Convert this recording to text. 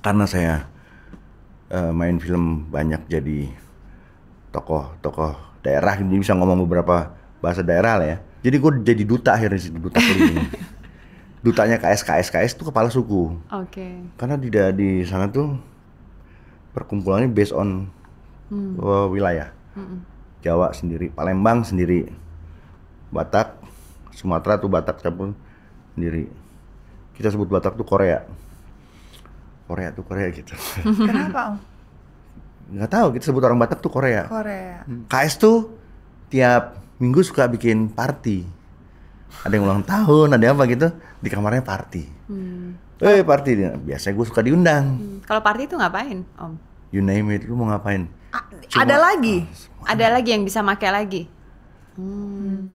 karena saya uh, main film banyak jadi tokoh-tokoh daerah ini bisa ngomong beberapa bahasa daerah lah ya jadi gue jadi duta akhirnya sih duta pelindung dutanya KS KS KS tuh kepala suku okay. karena di di sana tuh perkumpulannya based on hmm. Eh, wilayah hmm. Jawa sendiri Palembang sendiri Batak Sumatera tuh Batak campur sendiri kita sebut Batak tuh Korea Korea tuh Korea gitu. Kenapa om? Gak tau. kita sebut orang Batak tuh Korea. Korea. Hmm. KS tuh tiap minggu suka bikin party. Ada yang ulang tahun, ada apa gitu. Di kamarnya party. Hmm. Eh party, biasanya gue suka diundang. Hmm. Kalau party tuh ngapain om? You name it, lu mau ngapain? A Cuma, ada lagi? Oh, ada lagi yang bisa make lagi? Hmm.